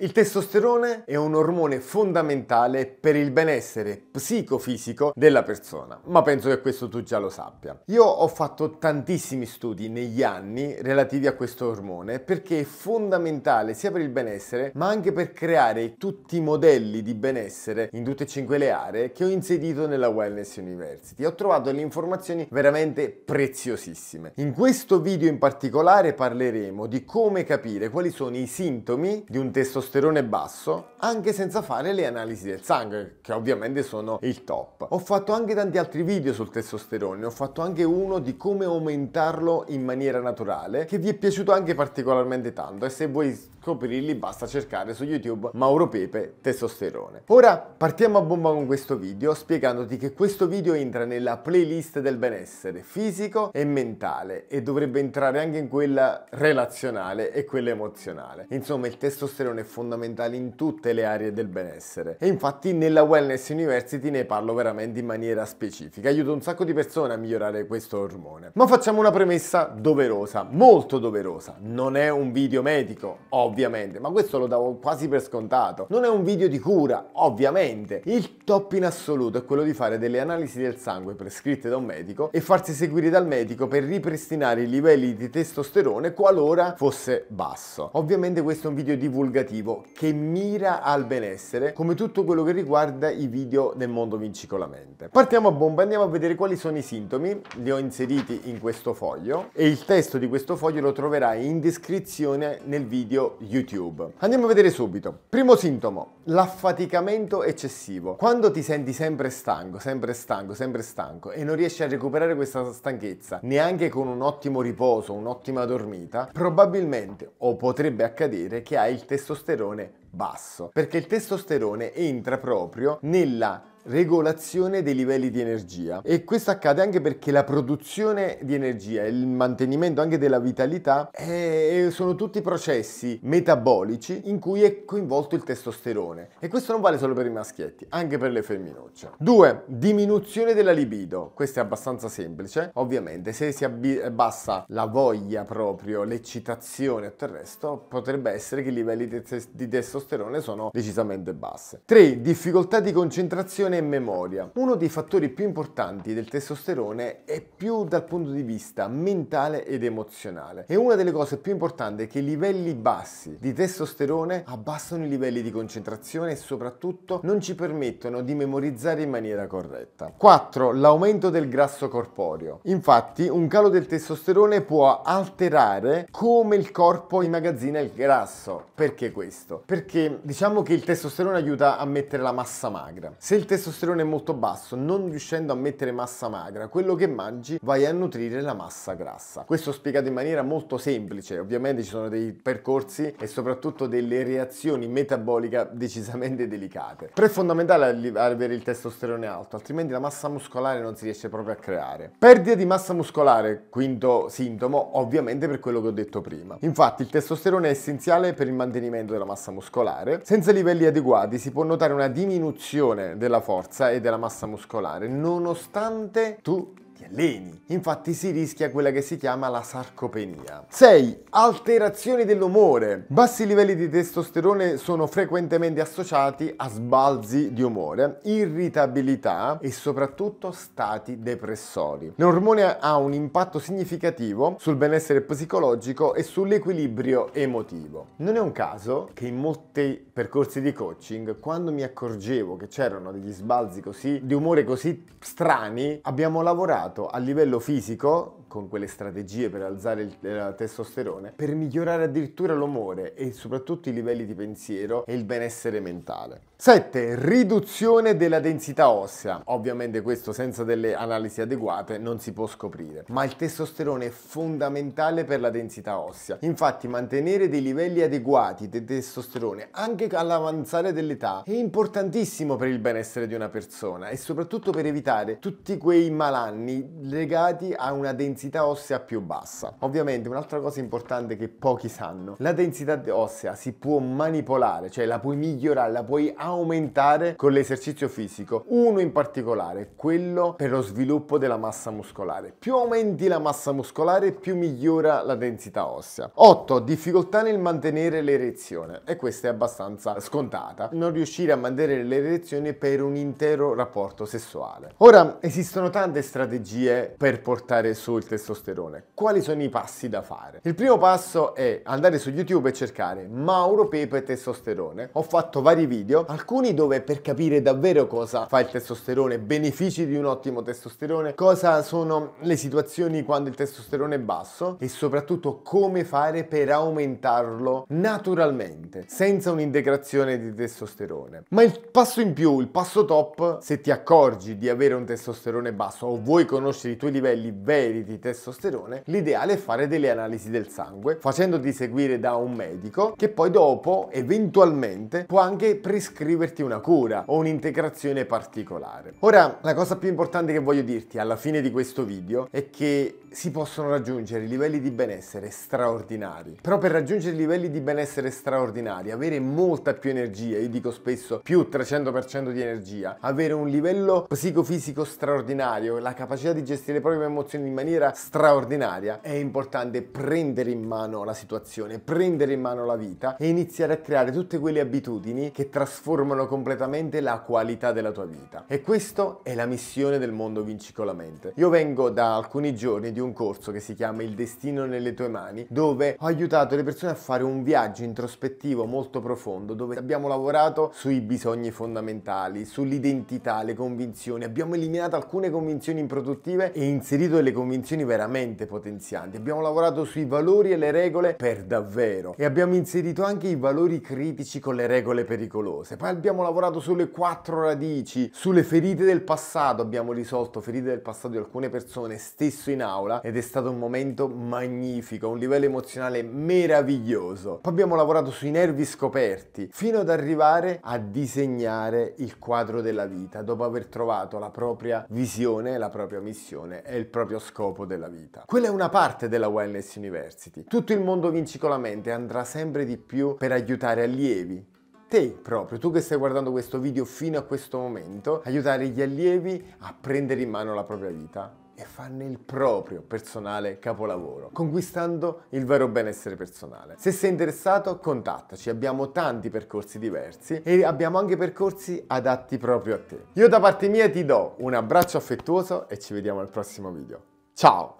Il testosterone è un ormone fondamentale per il benessere psicofisico della persona, ma penso che questo tu già lo sappia. Io ho fatto tantissimi studi negli anni relativi a questo ormone perché è fondamentale sia per il benessere, ma anche per creare tutti i modelli di benessere in tutte e cinque le aree che ho inserito nella Wellness University. Ho trovato delle informazioni veramente preziosissime. In questo video in particolare parleremo di come capire quali sono i sintomi di un testosterone testosterone basso anche senza fare le analisi del sangue, che ovviamente sono il top. Ho fatto anche tanti altri video sul testosterone, ho fatto anche uno di come aumentarlo in maniera naturale, che vi è piaciuto anche particolarmente tanto e se vuoi scoprirli basta cercare su YouTube Mauro Pepe testosterone. Ora partiamo a bomba con questo video spiegandoti che questo video entra nella playlist del benessere fisico e mentale e dovrebbe entrare anche in quella relazionale e quella emozionale. Insomma, il testosterone è fondamentali in tutte le aree del benessere. E infatti nella Wellness University ne parlo veramente in maniera specifica, aiuto un sacco di persone a migliorare questo ormone. Ma facciamo una premessa doverosa, molto doverosa. Non è un video medico, ovviamente, ma questo lo davo quasi per scontato. Non è un video di cura, ovviamente. Il top in assoluto è quello di fare delle analisi del sangue prescritte da un medico e farsi seguire dal medico per ripristinare i livelli di testosterone qualora fosse basso. Ovviamente questo è un video divulgativo positivo che mira al benessere, come tutto quello che riguarda i video nel mondo vincicolamente. Partiamo a bomba, andiamo a vedere quali sono i sintomi, li ho inseriti in questo foglio e il testo di questo foglio lo troverai in descrizione nel video YouTube. Andiamo a vedere subito. Primo sintomo, l'affaticamento eccessivo. Quando ti senti sempre stanco, sempre stanco, sempre stanco e non riesci a recuperare questa stanchezza neanche con un ottimo riposo, un'ottima dormita, probabilmente o potrebbe accadere che hai il testosterone Nerone basso, perché il testosterone entra proprio nella regolazione dei livelli di energia e questo accade anche perché la produzione di energia e il mantenimento anche della vitalità è, eh, sono tutti processi metabolici in cui è coinvolto il testosterone e questo non vale solo per i maschietti anche per le femminucce 2 diminuzione della libido questo è abbastanza semplice ovviamente se si abbassa la voglia proprio l'eccitazione e tutto il resto potrebbe essere che i livelli di, tes- di testosterone testosterone sono decisamente basse. 3. Difficoltà di concentrazione e memoria. Uno dei fattori più importanti del testosterone è più dal punto di vista mentale ed emozionale. E una delle cose più importanti è che i livelli bassi di testosterone abbassano i livelli di concentrazione e soprattutto non ci permettono di memorizzare in maniera corretta. 4. L'aumento del grasso corporeo. Infatti, un calo del testosterone può alterare come il corpo immagazzina il grasso. Perché questo? Perché perché diciamo che il testosterone aiuta a mettere la massa magra. Se il testosterone è molto basso, non riuscendo a mettere massa magra, quello che mangi vai a nutrire la massa grassa. Questo spiegato in maniera molto semplice, ovviamente ci sono dei percorsi e soprattutto delle reazioni metaboliche decisamente delicate. Però è fondamentale avere il testosterone alto, altrimenti la massa muscolare non si riesce proprio a creare. Perdita di massa muscolare, quinto sintomo, ovviamente per quello che ho detto prima. Infatti il testosterone è essenziale per il mantenimento della massa muscolare muscolare. Senza livelli adeguati si può notare una diminuzione della forza e della massa muscolare, nonostante tu ti alleni. Infatti si rischia quella che si chiama la sarcopenia. 6. Alterazioni dell'umore. Bassi livelli di testosterone sono frequentemente associati a sbalzi di umore, irritabilità e soprattutto stati depressori. L'ormone ha un impatto significativo sul benessere psicologico e sull'equilibrio emotivo. Non è un caso che in molti percorsi di coaching, quando mi accorgevo che c'erano degli sbalzi così, di umore così strani, abbiamo lavorato cambiato a livello fisico con quelle strategie per alzare il, la testosterone, per migliorare addirittura l'umore e soprattutto i livelli di pensiero e il benessere mentale. 7. Riduzione della densità ossea. Ovviamente questo senza delle analisi adeguate non si può scoprire, ma il testosterone è fondamentale per la densità ossea. Infatti mantenere dei livelli adeguati di testosterone anche all'avanzare dell'età è importantissimo per il benessere di una persona e soprattutto per evitare tutti quei malanni legati a una densità densità ossea più bassa. Ovviamente un'altra cosa importante che pochi sanno, la densità ossea si può manipolare, cioè la puoi migliorare, la puoi aumentare con l'esercizio fisico. Uno in particolare, quello per lo sviluppo della massa muscolare. Più aumenti la massa muscolare, più migliora la densità ossea. 8. Difficoltà nel mantenere l'erezione. E questa è abbastanza scontata. Non riuscire a mantenere l'erezione per un intero rapporto sessuale. Ora, esistono tante strategie per portare su il testosterone. Quali sono i passi da fare? Il primo passo è andare su YouTube e cercare Mauro Pepe Testosterone. Ho fatto vari video, alcuni dove per capire davvero cosa fa il testosterone, benefici di un ottimo testosterone, cosa sono le situazioni quando il testosterone è basso e soprattutto come fare per aumentarlo naturalmente, senza un'integrazione di testosterone. Ma il passo in più, il passo top, se ti accorgi di avere un testosterone basso o vuoi conoscere i tuoi livelli veri di testosterone, l'ideale è fare delle analisi del sangue, facendoti seguire da un medico che poi dopo eventualmente può anche prescriverti una cura o un'integrazione particolare. Ora, la cosa più importante che voglio dirti alla fine di questo video è che si possono raggiungere livelli di benessere straordinari. Però per raggiungere livelli di benessere straordinari, avere molta più energia, io dico spesso più 300% di energia, avere un livello psicofisico straordinario, la capacità di gestire le proprie emozioni in maniera maniera straordinaria, è importante prendere in mano la situazione, prendere in mano la vita e iniziare a creare tutte quelle abitudini che trasformano completamente la qualità della tua vita. E questa è la missione del mondo Vinci con la mente. Io vengo da alcuni giorni di un corso che si chiama Il destino nelle tue mani, dove ho aiutato le persone a fare un viaggio introspettivo molto profondo, dove abbiamo lavorato sui bisogni fondamentali, sull'identità, le convinzioni, abbiamo eliminato alcune convinzioni improduttive e inserito delle convinzioni lezioni veramente potenzianti. Abbiamo lavorato sui valori e le regole per davvero e abbiamo inserito anche i valori critici con le regole pericolose. Poi abbiamo lavorato sulle quattro radici, sulle ferite del passato, abbiamo risolto ferite del passato di alcune persone stesso in aula ed è stato un momento magnifico, un livello emozionale meraviglioso. Poi abbiamo lavorato sui nervi scoperti fino ad arrivare a disegnare il quadro della vita dopo aver trovato la propria visione, la propria missione e il proprio scopo della vita. Quella è una parte della Wellness University. Tutto il mondo la vincicolamente andrà sempre di più per aiutare allievi, te proprio, tu che stai guardando questo video fino a questo momento, aiutare gli allievi a prendere in mano la propria vita e farne il proprio personale capolavoro, conquistando il vero benessere personale. Se sei interessato, contattaci, abbiamo tanti percorsi diversi e abbiamo anche percorsi adatti proprio a te. Io da parte mia ti do un abbraccio affettuoso e ci vediamo al prossimo video. Ciao!